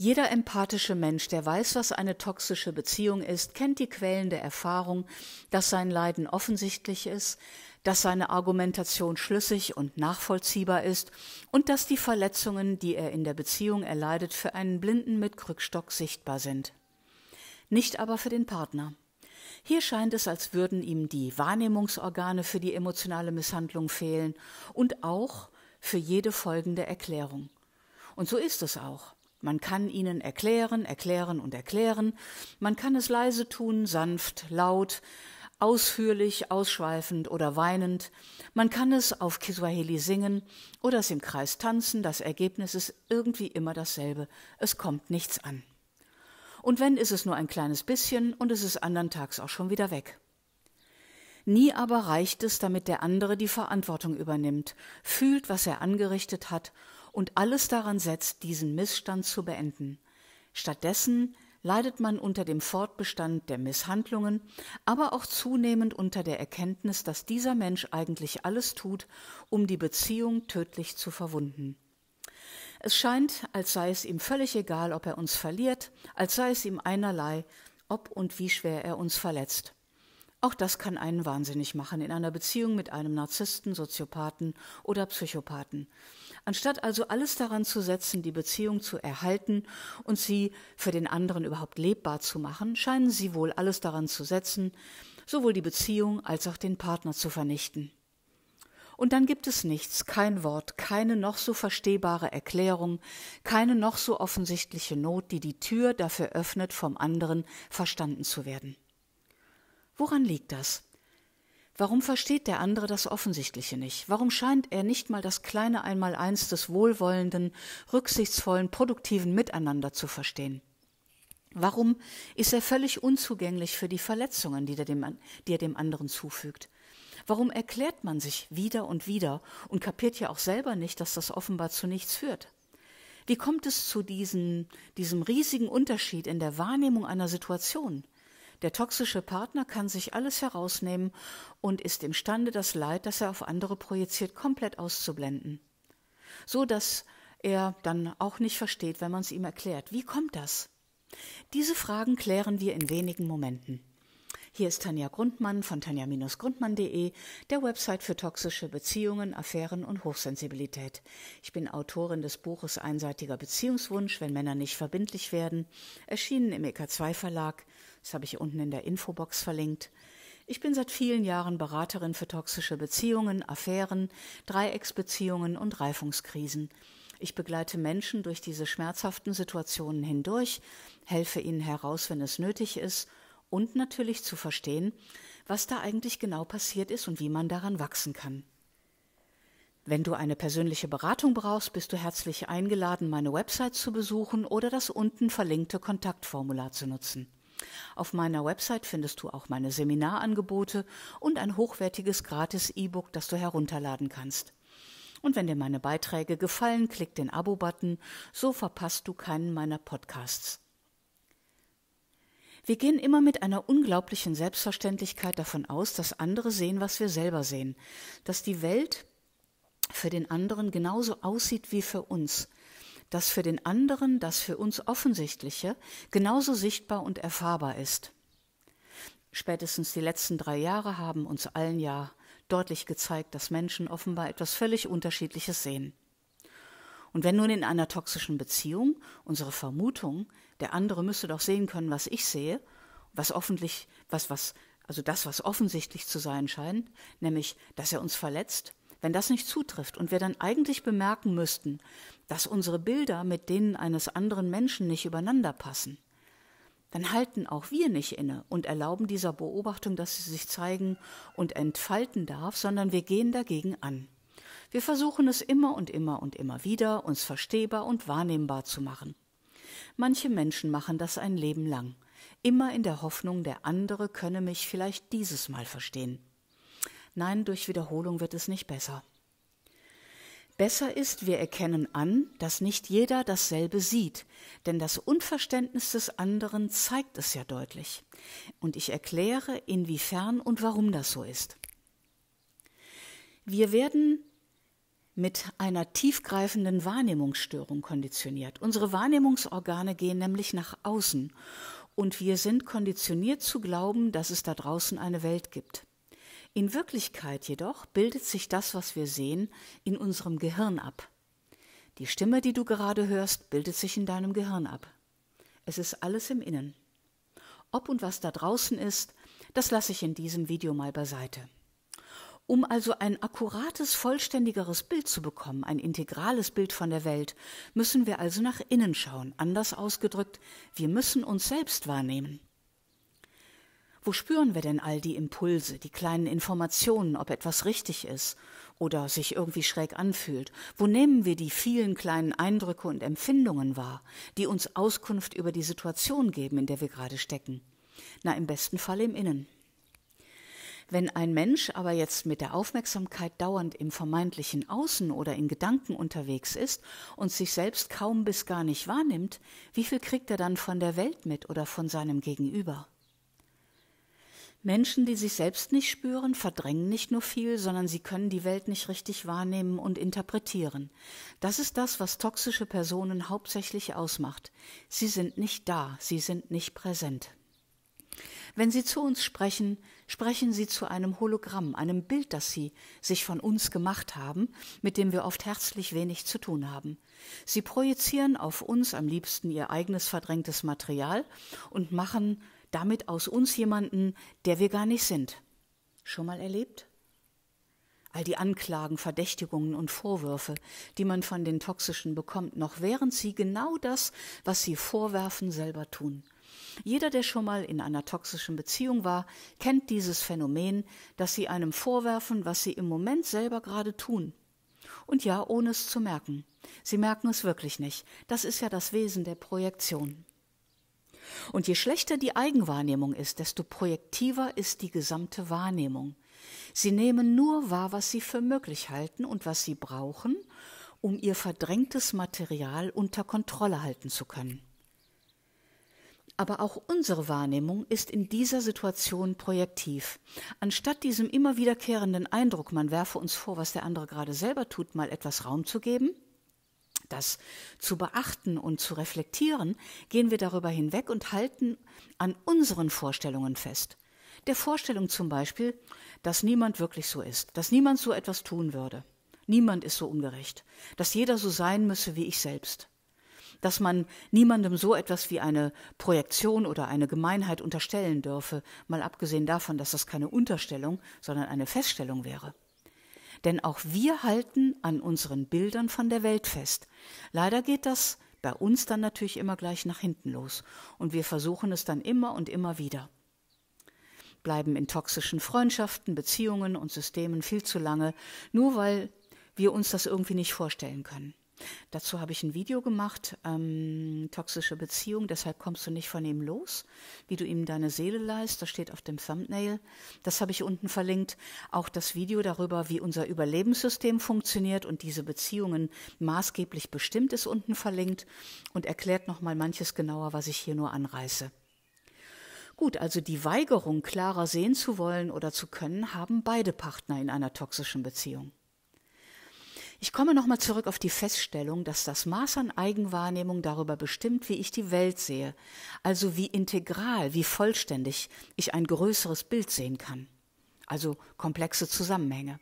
Jeder empathische Mensch, der weiß, was eine toxische Beziehung ist, kennt die quälende Erfahrung, dass sein Leiden offensichtlich ist, dass seine Argumentation schlüssig und nachvollziehbar ist und dass die Verletzungen, die er in der Beziehung erleidet, für einen Blinden mit Krückstock sichtbar sind. Nicht aber für den Partner. Hier scheint es, als würden ihm die Wahrnehmungsorgane für die emotionale Misshandlung fehlen und auch für jede folgende Erklärung. Und so ist es auch. Man kann ihnen erklären, erklären und erklären. Man kann es leise tun, sanft, laut, ausführlich, ausschweifend oder weinend. Man kann es auf Kiswahili singen oder es im Kreis tanzen. Das Ergebnis ist irgendwie immer dasselbe. Es kommt nichts an. Und wenn, ist es nur ein kleines bisschen und es ist andern Tags auch schon wieder weg. Nie aber reicht es, damit der andere die Verantwortung übernimmt, fühlt, was er angerichtet hat und alles daran setzt, diesen Missstand zu beenden. Stattdessen leidet man unter dem Fortbestand der Misshandlungen, aber auch zunehmend unter der Erkenntnis, dass dieser Mensch eigentlich alles tut, um die Beziehung tödlich zu verwunden. Es scheint, als sei es ihm völlig egal, ob er uns verliert, als sei es ihm einerlei, ob und wie schwer er uns verletzt. Auch das kann einen wahnsinnig machen in einer Beziehung mit einem Narzissten, Soziopathen oder Psychopathen. Anstatt also alles daran zu setzen, die Beziehung zu erhalten und sie für den anderen überhaupt lebbar zu machen, scheinen sie wohl alles daran zu setzen, sowohl die Beziehung als auch den Partner zu vernichten. Und dann gibt es nichts, kein Wort, keine noch so verstehbare Erklärung, keine noch so offensichtliche Not, die die Tür dafür öffnet, vom anderen verstanden zu werden. Woran liegt das? Warum versteht der andere das Offensichtliche nicht? Warum scheint er nicht mal das kleine Einmaleins des wohlwollenden, rücksichtsvollen, produktiven Miteinander zu verstehen? Warum ist er völlig unzugänglich für die Verletzungen, die er, dem, die er dem anderen zufügt? Warum erklärt man sich wieder und wieder und kapiert ja auch selber nicht, dass das offenbar zu nichts führt? Wie kommt es zu diesen, diesem riesigen Unterschied in der Wahrnehmung einer Situation? Der toxische Partner kann sich alles herausnehmen und ist imstande, das Leid, das er auf andere projiziert, komplett auszublenden. So dass er dann auch nicht versteht, wenn man es ihm erklärt. Wie kommt das? Diese Fragen klären wir in wenigen Momenten. Hier ist Tanja Grundmann von tanja-grundmann.de, der Website für toxische Beziehungen, Affären und Hochsensibilität. Ich bin Autorin des Buches Einseitiger Beziehungswunsch, wenn Männer nicht verbindlich werden, erschienen im EK2 Verlag das habe ich unten in der Infobox verlinkt. Ich bin seit vielen Jahren Beraterin für toxische Beziehungen, Affären, Dreiecksbeziehungen und Reifungskrisen. Ich begleite Menschen durch diese schmerzhaften Situationen hindurch, helfe ihnen heraus, wenn es nötig ist und natürlich zu verstehen, was da eigentlich genau passiert ist und wie man daran wachsen kann. Wenn du eine persönliche Beratung brauchst, bist du herzlich eingeladen, meine Website zu besuchen oder das unten verlinkte Kontaktformular zu nutzen. Auf meiner Website findest du auch meine Seminarangebote und ein hochwertiges gratis E-Book, das du herunterladen kannst. Und wenn dir meine Beiträge gefallen, klick den Abo-Button, so verpasst du keinen meiner Podcasts. Wir gehen immer mit einer unglaublichen Selbstverständlichkeit davon aus, dass andere sehen, was wir selber sehen, dass die Welt für den anderen genauso aussieht wie für uns, dass für den anderen, das für uns Offensichtliche genauso sichtbar und erfahrbar ist. Spätestens die letzten drei Jahre haben uns allen ja deutlich gezeigt, dass Menschen offenbar etwas völlig Unterschiedliches sehen. Und wenn nun in einer toxischen Beziehung unsere Vermutung, der andere müsste doch sehen können, was ich sehe, was offentlich, was, was, also das, was offensichtlich zu sein scheint, nämlich, dass er uns verletzt, wenn das nicht zutrifft und wir dann eigentlich bemerken müssten, dass unsere Bilder mit denen eines anderen Menschen nicht übereinander passen, dann halten auch wir nicht inne und erlauben dieser Beobachtung, dass sie sich zeigen und entfalten darf, sondern wir gehen dagegen an. Wir versuchen es immer und immer und immer wieder, uns verstehbar und wahrnehmbar zu machen. Manche Menschen machen das ein Leben lang, immer in der Hoffnung, der andere könne mich vielleicht dieses Mal verstehen. Nein, durch Wiederholung wird es nicht besser. Besser ist, wir erkennen an, dass nicht jeder dasselbe sieht, denn das Unverständnis des anderen zeigt es ja deutlich. Und ich erkläre, inwiefern und warum das so ist. Wir werden mit einer tiefgreifenden Wahrnehmungsstörung konditioniert. Unsere Wahrnehmungsorgane gehen nämlich nach außen und wir sind konditioniert zu glauben, dass es da draußen eine Welt gibt. In Wirklichkeit jedoch bildet sich das, was wir sehen, in unserem Gehirn ab. Die Stimme, die du gerade hörst, bildet sich in deinem Gehirn ab. Es ist alles im Innen. Ob und was da draußen ist, das lasse ich in diesem Video mal beiseite. Um also ein akkurates, vollständigeres Bild zu bekommen, ein integrales Bild von der Welt, müssen wir also nach innen schauen, anders ausgedrückt, wir müssen uns selbst wahrnehmen. Wo spüren wir denn all die Impulse, die kleinen Informationen, ob etwas richtig ist oder sich irgendwie schräg anfühlt? Wo nehmen wir die vielen kleinen Eindrücke und Empfindungen wahr, die uns Auskunft über die Situation geben, in der wir gerade stecken? Na, im besten Fall im Innen. Wenn ein Mensch aber jetzt mit der Aufmerksamkeit dauernd im vermeintlichen Außen oder in Gedanken unterwegs ist und sich selbst kaum bis gar nicht wahrnimmt, wie viel kriegt er dann von der Welt mit oder von seinem Gegenüber? Menschen, die sich selbst nicht spüren, verdrängen nicht nur viel, sondern sie können die Welt nicht richtig wahrnehmen und interpretieren. Das ist das, was toxische Personen hauptsächlich ausmacht. Sie sind nicht da, sie sind nicht präsent. Wenn Sie zu uns sprechen, sprechen Sie zu einem Hologramm, einem Bild, das Sie sich von uns gemacht haben, mit dem wir oft herzlich wenig zu tun haben. Sie projizieren auf uns am liebsten Ihr eigenes verdrängtes Material und machen damit aus uns jemanden, der wir gar nicht sind. Schon mal erlebt? All die Anklagen, Verdächtigungen und Vorwürfe, die man von den Toxischen bekommt, noch während sie genau das, was sie vorwerfen, selber tun. Jeder, der schon mal in einer toxischen Beziehung war, kennt dieses Phänomen, dass sie einem vorwerfen, was sie im Moment selber gerade tun. Und ja, ohne es zu merken. Sie merken es wirklich nicht. Das ist ja das Wesen der Projektion. Und je schlechter die Eigenwahrnehmung ist, desto projektiver ist die gesamte Wahrnehmung. Sie nehmen nur wahr, was sie für möglich halten und was sie brauchen, um ihr verdrängtes Material unter Kontrolle halten zu können. Aber auch unsere Wahrnehmung ist in dieser Situation projektiv. Anstatt diesem immer wiederkehrenden Eindruck, man werfe uns vor, was der andere gerade selber tut, mal etwas Raum zu geben, das zu beachten und zu reflektieren, gehen wir darüber hinweg und halten an unseren Vorstellungen fest. Der Vorstellung zum Beispiel, dass niemand wirklich so ist, dass niemand so etwas tun würde, niemand ist so ungerecht, dass jeder so sein müsse wie ich selbst, dass man niemandem so etwas wie eine Projektion oder eine Gemeinheit unterstellen dürfe, mal abgesehen davon, dass das keine Unterstellung, sondern eine Feststellung wäre. Denn auch wir halten an unseren Bildern von der Welt fest. Leider geht das bei uns dann natürlich immer gleich nach hinten los. Und wir versuchen es dann immer und immer wieder. Bleiben in toxischen Freundschaften, Beziehungen und Systemen viel zu lange, nur weil wir uns das irgendwie nicht vorstellen können. Dazu habe ich ein Video gemacht, ähm, toxische Beziehung, deshalb kommst du nicht von ihm los, wie du ihm deine Seele leist, das steht auf dem Thumbnail. Das habe ich unten verlinkt. Auch das Video darüber, wie unser Überlebenssystem funktioniert und diese Beziehungen maßgeblich bestimmt, ist unten verlinkt und erklärt nochmal manches genauer, was ich hier nur anreiße. Gut, also die Weigerung, klarer sehen zu wollen oder zu können, haben beide Partner in einer toxischen Beziehung. Ich komme nochmal zurück auf die Feststellung, dass das Maß an Eigenwahrnehmung darüber bestimmt, wie ich die Welt sehe, also wie integral, wie vollständig ich ein größeres Bild sehen kann, also komplexe Zusammenhänge.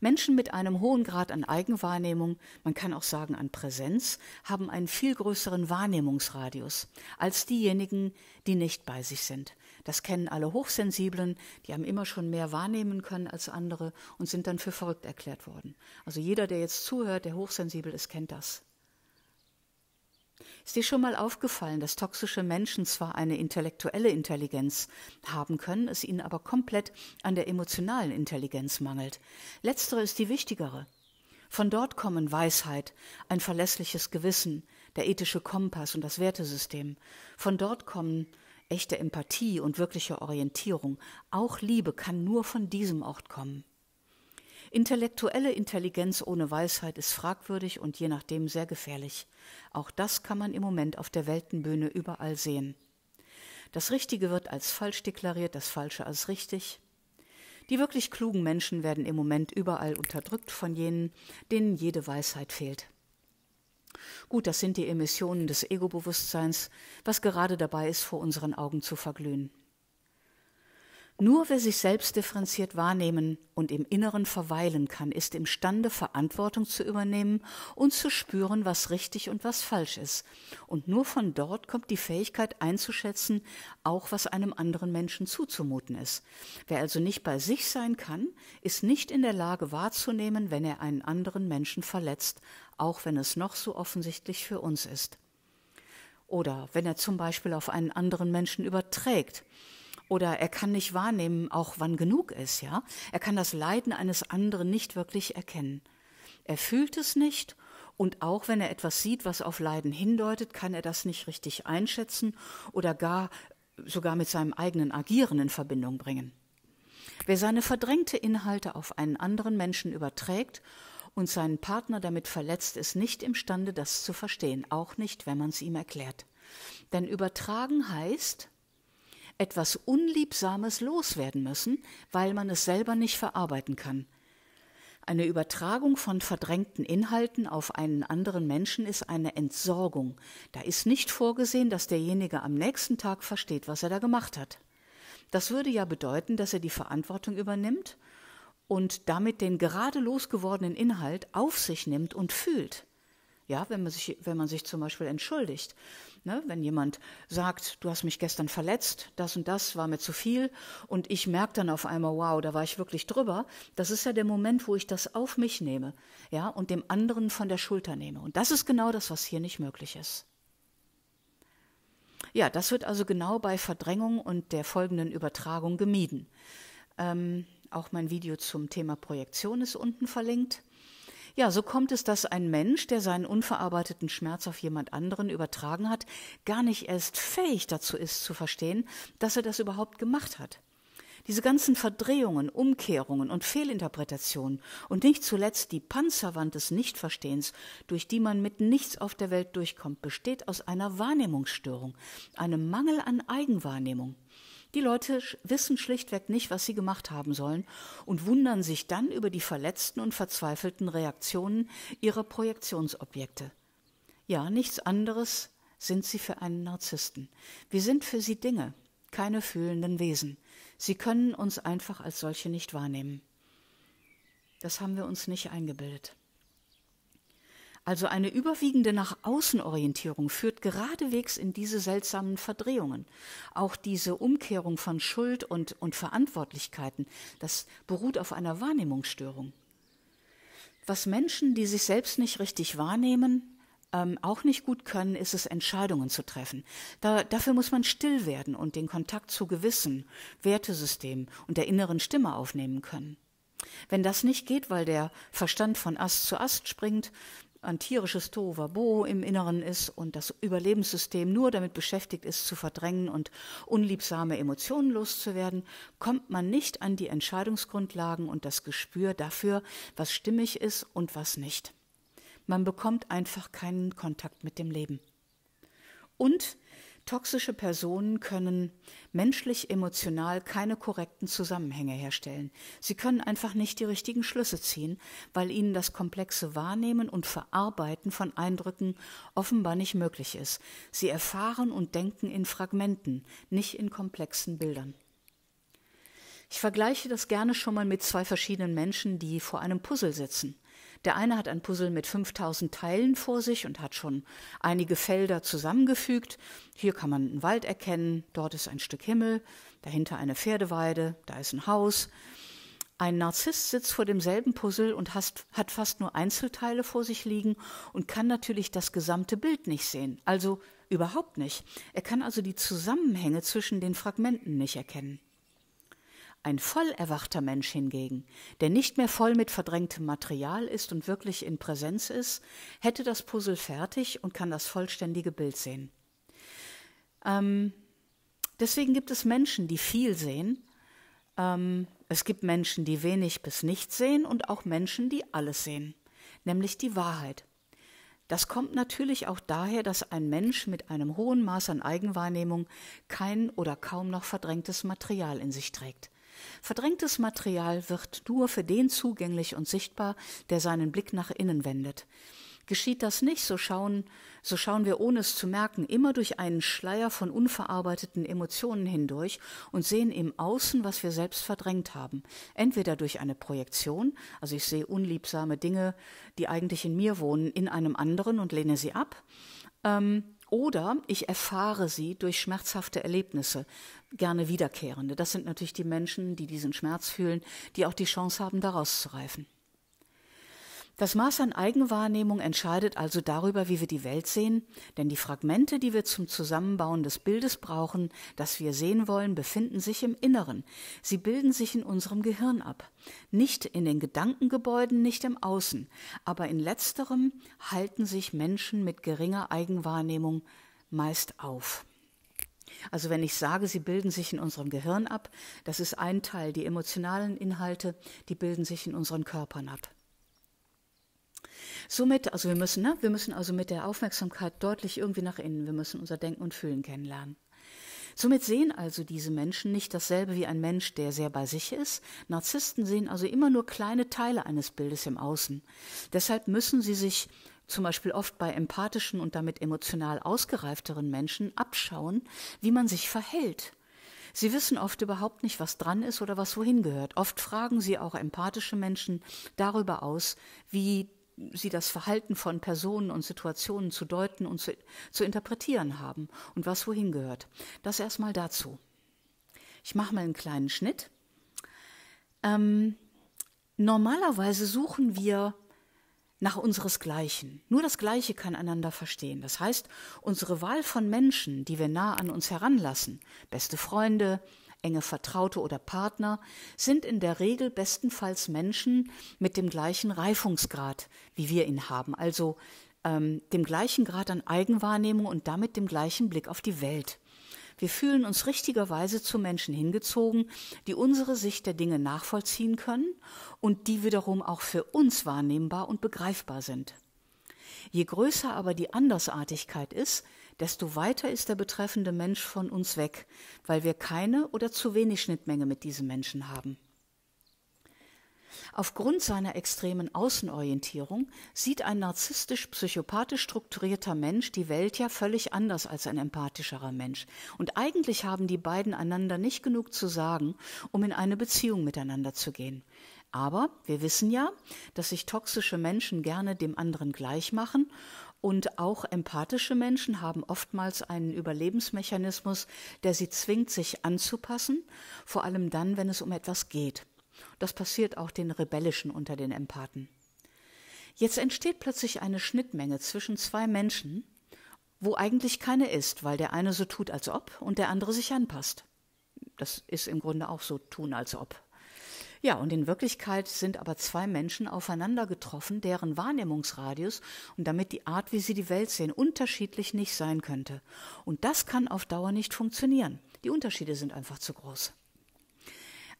Menschen mit einem hohen Grad an Eigenwahrnehmung, man kann auch sagen an Präsenz, haben einen viel größeren Wahrnehmungsradius als diejenigen, die nicht bei sich sind. Das kennen alle Hochsensiblen, die haben immer schon mehr wahrnehmen können als andere und sind dann für verrückt erklärt worden. Also jeder, der jetzt zuhört, der hochsensibel ist, kennt das. Ist dir schon mal aufgefallen, dass toxische Menschen zwar eine intellektuelle Intelligenz haben können, es ihnen aber komplett an der emotionalen Intelligenz mangelt? Letztere ist die wichtigere. Von dort kommen Weisheit, ein verlässliches Gewissen, der ethische Kompass und das Wertesystem. Von dort kommen Echte Empathie und wirkliche Orientierung, auch Liebe kann nur von diesem Ort kommen. Intellektuelle Intelligenz ohne Weisheit ist fragwürdig und je nachdem sehr gefährlich. Auch das kann man im Moment auf der Weltenbühne überall sehen. Das Richtige wird als falsch deklariert, das Falsche als richtig. Die wirklich klugen Menschen werden im Moment überall unterdrückt von jenen, denen jede Weisheit fehlt. Gut, das sind die Emissionen des Ego-Bewusstseins, was gerade dabei ist, vor unseren Augen zu verglühen. Nur wer sich selbst differenziert wahrnehmen und im Inneren verweilen kann, ist imstande, Verantwortung zu übernehmen und zu spüren, was richtig und was falsch ist. Und nur von dort kommt die Fähigkeit einzuschätzen, auch was einem anderen Menschen zuzumuten ist. Wer also nicht bei sich sein kann, ist nicht in der Lage wahrzunehmen, wenn er einen anderen Menschen verletzt, auch wenn es noch so offensichtlich für uns ist. Oder wenn er zum Beispiel auf einen anderen Menschen überträgt oder er kann nicht wahrnehmen, auch wann genug ist, ja. Er kann das Leiden eines anderen nicht wirklich erkennen. Er fühlt es nicht und auch wenn er etwas sieht, was auf Leiden hindeutet, kann er das nicht richtig einschätzen oder gar äh, sogar mit seinem eigenen Agieren in Verbindung bringen. Wer seine verdrängte Inhalte auf einen anderen Menschen überträgt und seinen Partner damit verletzt, ist nicht imstande, das zu verstehen, auch nicht, wenn man es ihm erklärt. Denn übertragen heißt, etwas Unliebsames loswerden müssen, weil man es selber nicht verarbeiten kann. Eine Übertragung von verdrängten Inhalten auf einen anderen Menschen ist eine Entsorgung. Da ist nicht vorgesehen, dass derjenige am nächsten Tag versteht, was er da gemacht hat. Das würde ja bedeuten, dass er die Verantwortung übernimmt und damit den gerade losgewordenen Inhalt auf sich nimmt und fühlt. Ja, wenn man sich, wenn man sich zum Beispiel entschuldigt. Ne? Wenn jemand sagt, du hast mich gestern verletzt, das und das war mir zu viel und ich merke dann auf einmal, wow, da war ich wirklich drüber. Das ist ja der Moment, wo ich das auf mich nehme, ja, und dem anderen von der Schulter nehme. Und das ist genau das, was hier nicht möglich ist. Ja, das wird also genau bei Verdrängung und der folgenden Übertragung gemieden. Ähm, auch mein Video zum Thema Projektion ist unten verlinkt. Ja, so kommt es, dass ein Mensch, der seinen unverarbeiteten Schmerz auf jemand anderen übertragen hat, gar nicht erst fähig dazu ist zu verstehen, dass er das überhaupt gemacht hat. Diese ganzen Verdrehungen, Umkehrungen und Fehlinterpretationen und nicht zuletzt die Panzerwand des Nichtverstehens, durch die man mit nichts auf der Welt durchkommt, besteht aus einer Wahrnehmungsstörung, einem Mangel an Eigenwahrnehmung. Die Leute wissen schlichtweg nicht, was sie gemacht haben sollen und wundern sich dann über die verletzten und verzweifelten Reaktionen ihrer Projektionsobjekte. Ja, nichts anderes sind sie für einen Narzissten. Wir sind für sie Dinge, keine fühlenden Wesen. Sie können uns einfach als solche nicht wahrnehmen. Das haben wir uns nicht eingebildet. Also eine überwiegende nach außen Orientierung führt geradewegs in diese seltsamen Verdrehungen. Auch diese Umkehrung von Schuld und, und Verantwortlichkeiten, das beruht auf einer Wahrnehmungsstörung. Was Menschen, die sich selbst nicht richtig wahrnehmen, ähm, auch nicht gut können, ist es, Entscheidungen zu treffen. Da, dafür muss man still werden und den Kontakt zu Gewissen, Wertesystemen und der inneren Stimme aufnehmen können. Wenn das nicht geht, weil der Verstand von Ast zu Ast springt, ein tierisches Tohuwabo im Inneren ist und das Überlebenssystem nur damit beschäftigt ist, zu verdrängen und unliebsame Emotionen loszuwerden, kommt man nicht an die Entscheidungsgrundlagen und das Gespür dafür, was stimmig ist und was nicht. Man bekommt einfach keinen Kontakt mit dem Leben. Und Toxische Personen können menschlich-emotional keine korrekten Zusammenhänge herstellen. Sie können einfach nicht die richtigen Schlüsse ziehen, weil ihnen das komplexe Wahrnehmen und Verarbeiten von Eindrücken offenbar nicht möglich ist. Sie erfahren und denken in Fragmenten, nicht in komplexen Bildern. Ich vergleiche das gerne schon mal mit zwei verschiedenen Menschen, die vor einem Puzzle sitzen. Der eine hat ein Puzzle mit 5000 Teilen vor sich und hat schon einige Felder zusammengefügt. Hier kann man einen Wald erkennen, dort ist ein Stück Himmel, dahinter eine Pferdeweide, da ist ein Haus. Ein Narzisst sitzt vor demselben Puzzle und hast, hat fast nur Einzelteile vor sich liegen und kann natürlich das gesamte Bild nicht sehen, also überhaupt nicht. Er kann also die Zusammenhänge zwischen den Fragmenten nicht erkennen. Ein voll erwachter Mensch hingegen, der nicht mehr voll mit verdrängtem Material ist und wirklich in Präsenz ist, hätte das Puzzle fertig und kann das vollständige Bild sehen. Ähm, deswegen gibt es Menschen, die viel sehen. Ähm, es gibt Menschen, die wenig bis nichts sehen und auch Menschen, die alles sehen, nämlich die Wahrheit. Das kommt natürlich auch daher, dass ein Mensch mit einem hohen Maß an Eigenwahrnehmung kein oder kaum noch verdrängtes Material in sich trägt. Verdrängtes Material wird nur für den zugänglich und sichtbar, der seinen Blick nach innen wendet. Geschieht das nicht, so schauen, so schauen wir, ohne es zu merken, immer durch einen Schleier von unverarbeiteten Emotionen hindurch und sehen im Außen, was wir selbst verdrängt haben. Entweder durch eine Projektion, also ich sehe unliebsame Dinge, die eigentlich in mir wohnen, in einem anderen und lehne sie ab, ähm, oder ich erfahre sie durch schmerzhafte Erlebnisse, gerne wiederkehrende. Das sind natürlich die Menschen, die diesen Schmerz fühlen, die auch die Chance haben, daraus zu reifen. Das Maß an Eigenwahrnehmung entscheidet also darüber, wie wir die Welt sehen, denn die Fragmente, die wir zum Zusammenbauen des Bildes brauchen, das wir sehen wollen, befinden sich im Inneren. Sie bilden sich in unserem Gehirn ab. Nicht in den Gedankengebäuden, nicht im Außen, aber in letzterem halten sich Menschen mit geringer Eigenwahrnehmung meist auf. Also wenn ich sage, sie bilden sich in unserem Gehirn ab, das ist ein Teil, die emotionalen Inhalte, die bilden sich in unseren Körpern ab. Somit, also wir müssen, ne? wir müssen also mit der Aufmerksamkeit deutlich irgendwie nach innen, wir müssen unser Denken und Fühlen kennenlernen. Somit sehen also diese Menschen nicht dasselbe wie ein Mensch, der sehr bei sich ist. Narzissten sehen also immer nur kleine Teile eines Bildes im Außen. Deshalb müssen sie sich zum Beispiel oft bei empathischen und damit emotional ausgereifteren Menschen abschauen, wie man sich verhält. Sie wissen oft überhaupt nicht, was dran ist oder was wohin gehört. Oft fragen sie auch empathische Menschen darüber aus, wie sie das Verhalten von Personen und Situationen zu deuten und zu, zu interpretieren haben und was wohin gehört. Das erstmal dazu. Ich mache mal einen kleinen Schnitt. Ähm, normalerweise suchen wir nach unseresgleichen. Nur das Gleiche kann einander verstehen. Das heißt, unsere Wahl von Menschen, die wir nah an uns heranlassen, beste Freunde, enge Vertraute oder Partner sind in der Regel bestenfalls Menschen mit dem gleichen Reifungsgrad, wie wir ihn haben, also ähm, dem gleichen Grad an Eigenwahrnehmung und damit dem gleichen Blick auf die Welt. Wir fühlen uns richtigerweise zu Menschen hingezogen, die unsere Sicht der Dinge nachvollziehen können und die wiederum auch für uns wahrnehmbar und begreifbar sind. Je größer aber die Andersartigkeit ist, desto weiter ist der betreffende Mensch von uns weg, weil wir keine oder zu wenig Schnittmenge mit diesem Menschen haben. Aufgrund seiner extremen Außenorientierung sieht ein narzisstisch-psychopathisch strukturierter Mensch die Welt ja völlig anders als ein empathischerer Mensch. Und eigentlich haben die beiden einander nicht genug zu sagen, um in eine Beziehung miteinander zu gehen. Aber wir wissen ja, dass sich toxische Menschen gerne dem anderen gleich machen und auch empathische Menschen haben oftmals einen Überlebensmechanismus, der sie zwingt, sich anzupassen, vor allem dann, wenn es um etwas geht. Das passiert auch den Rebellischen unter den Empathen. Jetzt entsteht plötzlich eine Schnittmenge zwischen zwei Menschen, wo eigentlich keine ist, weil der eine so tut, als ob und der andere sich anpasst. Das ist im Grunde auch so tun, als ob. Ja, und in Wirklichkeit sind aber zwei Menschen aufeinander getroffen, deren Wahrnehmungsradius und damit die Art, wie sie die Welt sehen, unterschiedlich nicht sein könnte. Und das kann auf Dauer nicht funktionieren. Die Unterschiede sind einfach zu groß.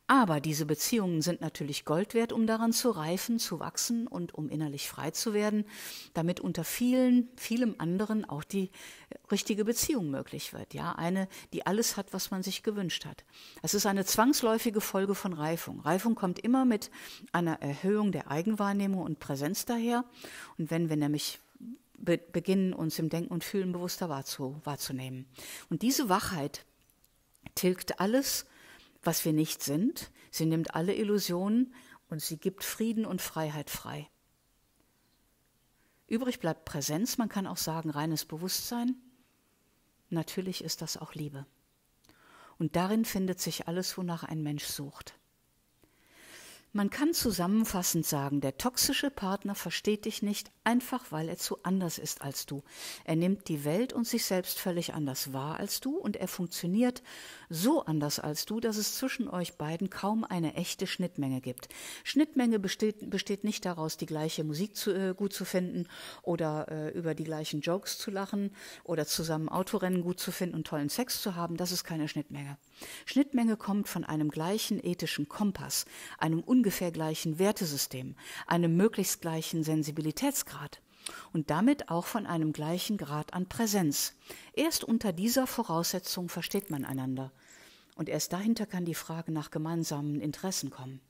Aber diese Beziehungen sind natürlich Gold wert, um daran zu reifen, zu wachsen und um innerlich frei zu werden, damit unter vielen, vielem anderen auch die richtige Beziehung möglich wird. Ja, eine, die alles hat, was man sich gewünscht hat. Es ist eine zwangsläufige Folge von Reifung. Reifung kommt immer mit einer Erhöhung der Eigenwahrnehmung und Präsenz daher. Und wenn wir nämlich be beginnen, uns im Denken und Fühlen bewusster wahrzunehmen. Und diese Wachheit tilgt alles, was wir nicht sind. Sie nimmt alle Illusionen und sie gibt Frieden und Freiheit frei. Übrig bleibt Präsenz, man kann auch sagen reines Bewusstsein. Natürlich ist das auch Liebe. Und darin findet sich alles, wonach ein Mensch sucht. Man kann zusammenfassend sagen, der toxische Partner versteht dich nicht, einfach weil er zu anders ist als du. Er nimmt die Welt und sich selbst völlig anders wahr als du und er funktioniert so anders als du, dass es zwischen euch beiden kaum eine echte Schnittmenge gibt. Schnittmenge besteht, besteht nicht daraus, die gleiche Musik zu, äh, gut zu finden oder äh, über die gleichen Jokes zu lachen oder zusammen Autorennen gut zu finden und tollen Sex zu haben. Das ist keine Schnittmenge. Schnittmenge kommt von einem gleichen ethischen Kompass, einem ungefähr gleichen Wertesystem, einem möglichst gleichen Sensibilitätsgrad und damit auch von einem gleichen Grad an Präsenz. Erst unter dieser Voraussetzung versteht man einander und erst dahinter kann die Frage nach gemeinsamen Interessen kommen.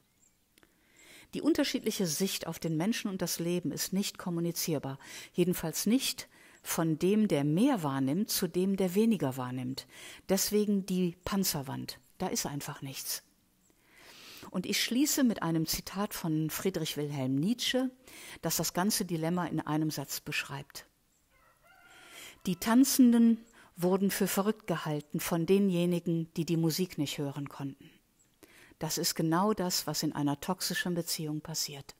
Die unterschiedliche Sicht auf den Menschen und das Leben ist nicht kommunizierbar, jedenfalls nicht von dem, der mehr wahrnimmt, zu dem, der weniger wahrnimmt. Deswegen die Panzerwand. Da ist einfach nichts. Und ich schließe mit einem Zitat von Friedrich Wilhelm Nietzsche, das das ganze Dilemma in einem Satz beschreibt. Die Tanzenden wurden für verrückt gehalten von denjenigen, die die Musik nicht hören konnten. Das ist genau das, was in einer toxischen Beziehung passiert.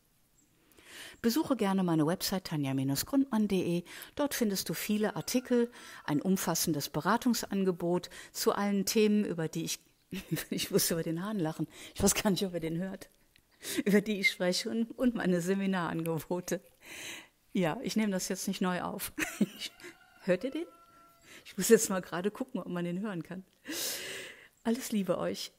Besuche gerne meine Website tanja-grundmann.de. Dort findest du viele Artikel, ein umfassendes Beratungsangebot zu allen Themen, über die ich Ich muss über den Hahn lachen. Ich weiß gar nicht, ob er den hört. Über die ich spreche und, und meine Seminarangebote. Ja, ich nehme das jetzt nicht neu auf. Hört ihr den? Ich muss jetzt mal gerade gucken, ob man den hören kann. Alles Liebe euch.